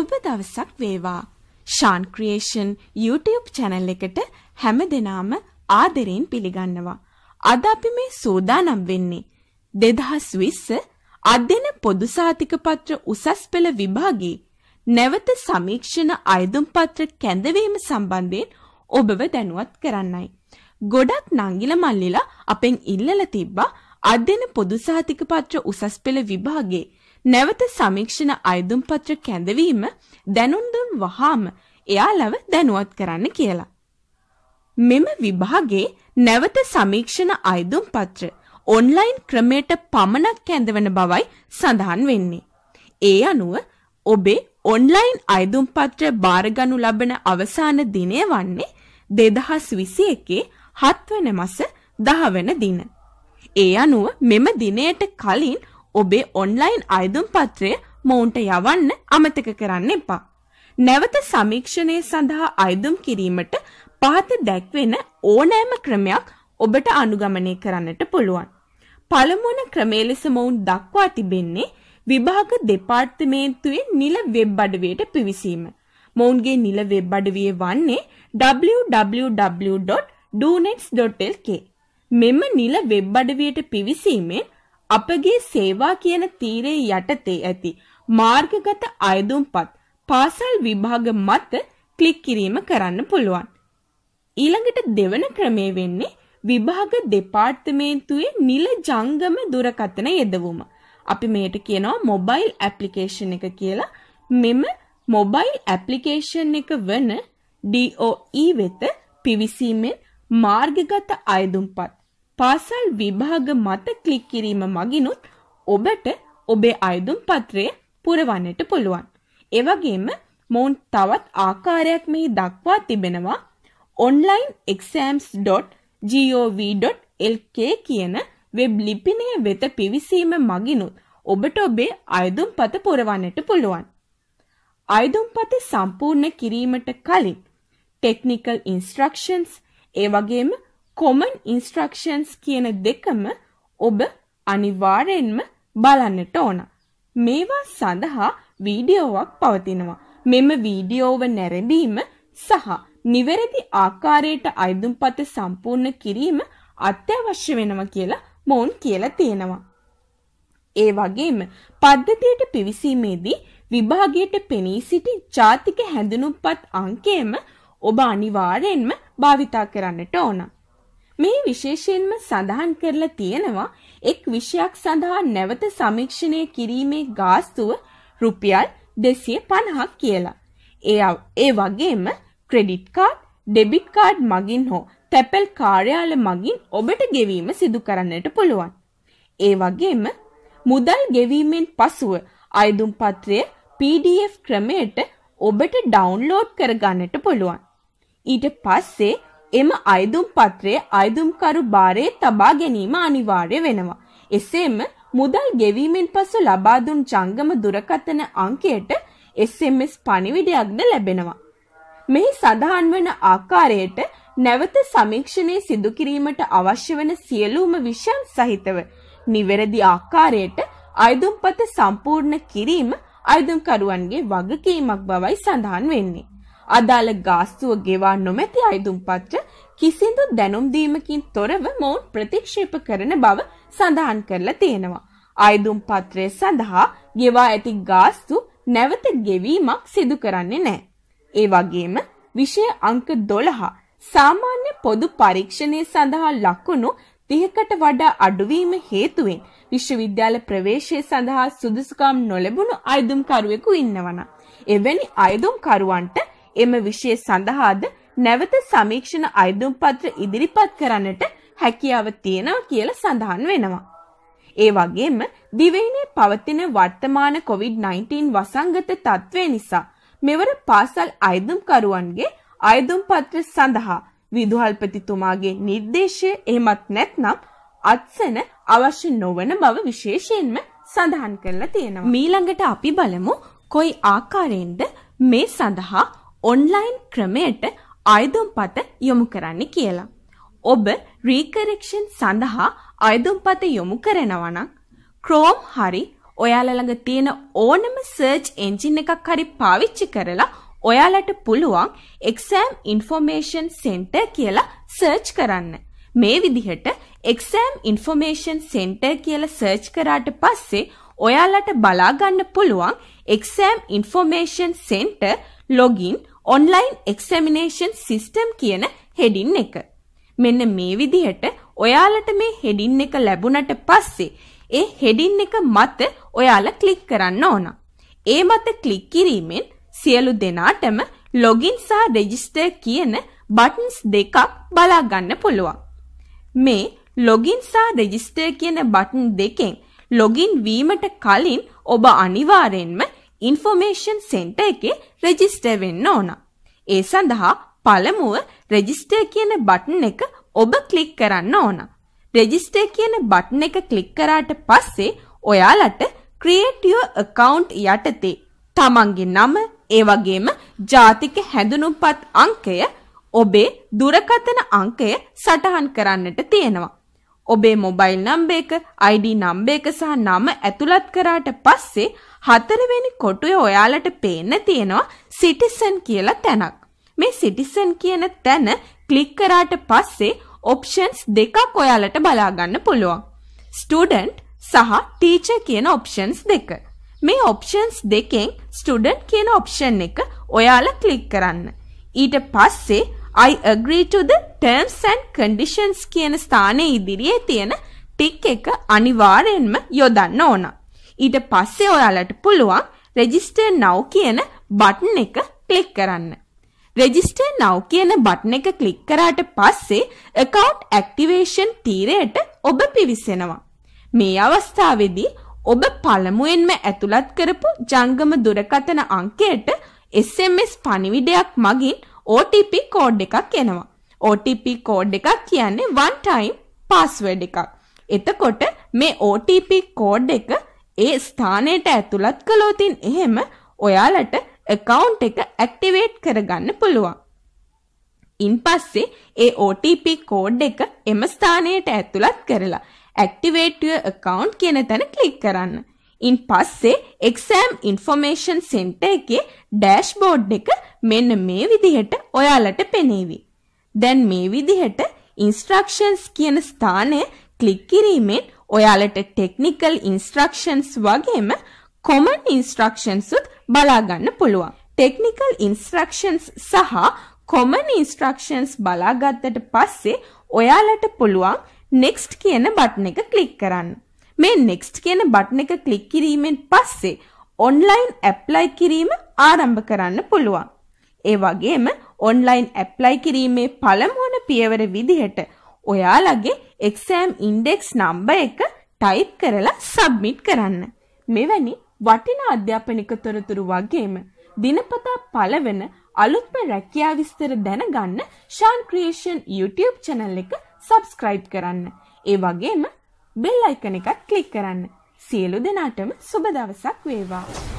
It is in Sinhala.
සුබ දවසක් වේවා. ෂාන් ක්‍රියේෂන් YouTube channel එකට හැම දිනාම ආදරයෙන් පිළිගන්නවා. අද අපි මේ සූදානම් වෙන්නේ 2020 අධ්‍යන පොදු සාතික පත්‍ර උසස් පෙළ විභාගයේ නැවත සමීක්ෂණ අයදුම් පත්‍ර කැඳවීම සම්බන්ධයෙන් ඔබව දැනුවත් කරන්නයි. ගොඩක් නංගිල මල්ලිලා අපෙන් ඉල්ලලා තිබ්බා අධ්‍යන පොදු සාතික පත්‍ර උසස් පෙළ විභාගයේ නැවත සමීක්ෂණ අයදුම් පත්‍ර කැඳවීම දැනුම් දුන් වහාම එයාලව දැනුවත් කරන්න කියලා. මෙම විභාගේ නැවත සමීක්ෂණ අයදුම් පත්‍ර ඔන්ලයින් ක්‍රමයට පමණක් කැඳවන බවයි සඳහන් වෙන්නේ. ඒ අනුව ඔබේ ඔන්ලයින් අයදුම් පත්‍ර බාරගනු ලබන අවසාන දිනය වන්නේ 2021 7 වෙනි මාස 10 වෙනි දින. ඒ අනුව මෙම දිනයට කලින් ඔබේ ඔන්ලයින් අයදුම් පත්‍රය මොවුන්ට යවන්න අමතක කරන්න එපා. නැවත සමීක්ෂණය සඳහා අයදුම් කිරීමට පහත දැක්වෙන ඕනෑම ක්‍රමයක් ඔබට අනුගමනය කරන්නට පුළුවන්. පළමුවන ක්‍රමේ ලෙස මොවුන් දක්වා තිබෙන්නේ විභාග දෙපාර්තමේන්තුවේ නිල වෙබ් අඩවියට පිවිසීම. මොවුන්ගේ නිල වෙබ් අඩවිය වන්නේ www.dunets.lk. මෙම නිල වෙබ් අඩවියට පිවිසීමෙන් අපගේ සේවා කියන තීරයේ යටතේ ඇති මාර්ගගත අයදුම්පත් පාසල් විභාග මත ක්ලික් කිරීම කරන්න පුළුවන්. ඊළඟට දෙවන ක්‍රමය වෙන්නේ විභාග දෙපාර්තමේන්තුවේ නිල ජංගම දුරකථන යෙදවුම. අපි මේට කියනවා මොබයිල් ඇප්ලිකේෂන් එක කියලා. මෙම මොබයිල් ඇප්ලිකේෂන් එක වන DOE වෙත පිවිසීමෙන් මාර්ගගත අයදුම්පත් පාසල් විභාග මත ක්ලික් කිරීම මගිනුත් ඔබට ඔබේ අයදුම් පත්‍රය පුරවන්නට පුළුවන්. ඒ වගේම මොවුන් තවත් ආකාරයක් මෙහි දක්වා තිබෙනවා onlineexams.gov.lk කියන වෙබ් ලිපිනය වෙත පිවිසීම මගිනුත් ඔබට ඔබේ අයදුම් පත පුරවන්නට පුළුවන්. අයදුම් පත සම්පූර්ණ කිරීමට කලින් ටෙක්නිකල් ඉන්ස්ට්‍රක්ෂන්ස් ඒ වගේම common instructions කියන දෙකම ඔබ අනිවාර්යෙන්ම බලන්නට ඕන. මේවා සඳහා වීඩියෝවක් පවතිනවා. මෙම වීඩියෝව නැරඹීම සහ නිවැරදි ආකාරයට අයදුම්පත සම්පූර්ණ කිරීම අත්‍යවශ්‍ය වෙනවා කියලා මොවුන් කියලා තියෙනවා. ඒ වගේම පද්ධතියට පිවිසීමේදී විභාගයට පෙනී සිටි ජාතික හැඳුනුම්පත් අංකයම ඔබ අනිවාර්යෙන්ම භාවිතා කරන්නට ඕනා. මේ විශේෂයෙන්ම සඳහන් කරලා තියෙනවා එක් විෂයක් සඳහා නැවත සමීක්ෂණය කිරීමේ ගාස්තුව රුපියල් 250ක් කියලා. ඒ ඒ වගේම ක්‍රෙඩිට් කාඩ්, ඩෙබිට් කාඩ් මගින් හෝ තැපැල් කාර්යාල මගින් ඔබට ගෙවීම සිදු කරන්නට පුළුවන්. ඒ වගේම මුදල් ගෙවීමෙන් පසුව අයදුම් පත්‍රය PDF ක්‍රමයට ඔබට ඩවුන්ලෝඩ් කරගන්නට පුළුවන්. ඊට පස්සේ එම අයදුම් පත්‍රය අයදුම්කරු බාරයේ තබා ගැනීම අනිවාර්ය වෙනවා. එසේම මුදල් ගෙවීමෙන් පසු ලබා දුන් ජංගම දුරකථන අංකයට SMS පණිවිඩයක්ද ලැබෙනවා. මෙහි සඳහන් වන ආකාරයට නැවත සමීක්ෂණය සිදු කිරීමට අවශ්‍ය වන සියලුම විෂයන් සහිතව නිවැරදි ආකාරයට අයදුම්පත සම්පූර්ණ කිරීම අයදුම්කරුවන්ගේ වගකීමක් බවයි සඳහන් වෙන්නේ. අදාළ ගාස්තුව ගෙවා නොමැති අයදුම් පත්‍ර කිසිදු දැනුම් දීමකින් තොරව මොවුන් ප්‍රතික්ෂේප කරන බව සඳහන් කරලා තියෙනවා. අයදුම් පත්‍රය සඳහා ගෙවා ඇති ගාස්තු නැවත ගෙවීමක් සිදු කරන්නේ නැහැ. ඒ වගේම විෂය අංක 12 සාමාන්‍ය පොදු පරීක්ෂණය සඳහා ලකුණු 30කට වඩා අඩුවීම හේතුවෙන් විශ්වවිද්‍යාල ප්‍රවේශය සඳහා සුදුසුකම් නොලැබුණු අයදුම්කරුවෙකු ඉන්නවනම් එවැනි අයදුම්කරුවන්ට එම විෂය සඳහාද නැවත සමීක්ෂණ අයදුම් පත්‍ර ඉදිරිපත් කරන්නට හැකියාව තියෙනවා කියලා සඳහන් වෙනවා. ඒ වගේම දිවයිනේ පවතින වර්තමාන COVID-19 වසංගත තත්ත්වය නිසා මෙවර පාසල් අයදුම්කරුවන්ගේ අයදුම් පත්‍ර සඳහා විදුහල්පතිතුමාගේ නිර්දේශය එහෙමත් නැත්නම් අත්සන අවශ්‍ය නොවන බව විශේෂයෙන්ම සඳහන් කරලා තියෙනවා. මීළඟට අපි බලමු කොයි ආකාරයෙන්ද මේ සඳහා ඔන්ලයින් ක්‍රමයට අයදුම්පත යොමු කරන්න කියලා. ඔබ රීකරෙක්ෂන් සඳහා අයදුම්පත යොමු කරනවා නම් Chrome හරි ඔයාලා ළඟ තියෙන ඕනම search engine එකක් හරි පාවිච්චි කරලා ඔයාලට පුළුවන් exam information center කියලා search කරන්න. මේ විදිහට exam information center කියලා search කරාට පස්සේ ඔයාලට බලා ගන්න පුළුවන් exam information center login online examination system කියන heading එක. මෙන්න මේ විදිහට ඔයාලට මේ heading එක ලැබුණට පස්සේ ඒ heading එක මත ඔයාලා click කරන්න ඕන. ඒ මත click කිරීමෙන් සියලු දෙනාටම login සහ register කියන buttons දෙකක් බලා ගන්න පුළුවන්. මේ login සහ register කියන button දෙකෙන් login වීමට කලින් ඔබ අනිවාර්යෙන්ම ඉන්ෆෝමේෂන් සෙන්ටර් එකේ රෙජිස්ටර් වෙන්න ඕන. ඒ සඳහා පළමුව රෙජිස්ටර් කියන බටන් එක ඔබ ක්ලික් කරන්න ඕන. රෙජිස්ටර් කියන බටන් එක ක්ලික් කරාට පස්සේ ඔයාලට create your account යටතේ තමන්ගේ නම ඒ වගේම ජාතික හැඳුනුම්පත් අංකය ඔබේ දුරකථන අංකය සටහන් කරන්නට තියෙනවා. ඔබේ මොබයිල් නම්බර එක ID නම්බර එක සහ නම ඇතුළත් කරාට පස්සේ හතරවෙනි කොටුවේ ඔයාලට පේන්න තියෙනවා සිටිසන් කියලා තැනක්. මේ සිටිසන් කියන තැන ක්ලික් කරාට පස්සේ ඔප්ෂන්ස් දෙකක් ඔයාලට බලා ගන්න පුළුවන්. ස්ටුඩන්ට් සහ ටීචර් කියන ඔප්ෂන්ස් දෙක. මේ ඔප්ෂන්ස් දෙකෙන් ස්ටුඩන්ට් කියන ඔප්ෂන් එක ඔයාලා ක්ලික් කරන්න. ඊට පස්සේ I agree to the terms and conditions කියන ස්ථානයේ ඉදිරියේ තියෙන ටික් එක අනිවාර්යයෙන්ම යොදන්න ඕන. ඊට පස්සේ ඔයාලට පුළුවන් register now කියන බටන් එක ක්ලික් කරන්න. register now කියන බටන් එක ක්ලික් කරාට පස්සේ account activation තීරයට ඔබ පිවිසෙනවා. මේ අවස්ථාවේදී ඔබ පළමුවෙන්ම ඇතුළත් කරපු ජංගම දුරකථන අංකයට SMS පණිවිඩයක් මගින් OTP කෝඩ් එකක් එනවා. OTP කෝඩ් එකක් කියන්නේ one time password එකක්. එතකොට මේ OTP කෝඩ් එක ඒ ස්ථානයට ඇතුළත් කළොත් එහෙම ඔයාලට account එක activate කරගන්න පුළුවන්. ඉන්පස්සේ ඒ OTP කෝඩ් එක එම ස්ථානයට ඇතුළත් කරලා activate your account කියන තැන ක්ලික් කරන්න. ඉන් පස්සේ exam information center එකේ dashboard එක මෙන්න මේ විදිහට ඔයාලට පෙනේවි. දැන් මේ විදිහට ඉන්ස්ට්‍රක්ෂන්ස් කියන ස්ථානය ක්ලික් කිරීමෙන් ඔයාලට ටෙක්නිකල් ඉන්ස්ට්‍රක්ෂන්ස් වගේම කොමන් ඉන්ස්ට්‍රක්ෂන්සුත් බලාගන්න පුළුවන්. ටෙක්නිකල් ඉන්ස්ට්‍රක්ෂන්ස් සහ කොමන් ඉන්ස්ට්‍රක්ෂන්ස් බලාගත්තට පස්සේ ඔයාලට පුළුවන් නෙක්ස්ට් කියන බටන් එක ක්ලික් කරන්න. මේ නෙක්ස්ට් කියන බටන් එක ක්ලික් කිරීමෙන් පස්සේ ඔන්ලයින් ඇප්ලයි කිරීම ආරම්භ කරන්න පුළුවන්. ඒ වගේම ඔන්ලයින් ඇප්ලයි කිරීමේ පළමුවන පියවර විදිහට ඔයාලගේ එක්සෑම් ඉන්ඩෙක්ස් නම්බ එක ටයිප් කරලා සබ්මිට් කරන්න. මෙවැනි වටිනා අධ්‍යාපනික තොරතුරු වගේම දිනපතා පළවෙන අලුත්ම රැකියා විස්තර දැනගන්න ෂාන් ක්‍රියේෂන් YouTube channel එක subscribe කරන්න. ඒ වගේම බෙල් අයිකන එකත් ක්ලික් කරන්න. සියලු දෙනාටම සුබ දවසක් වේවා.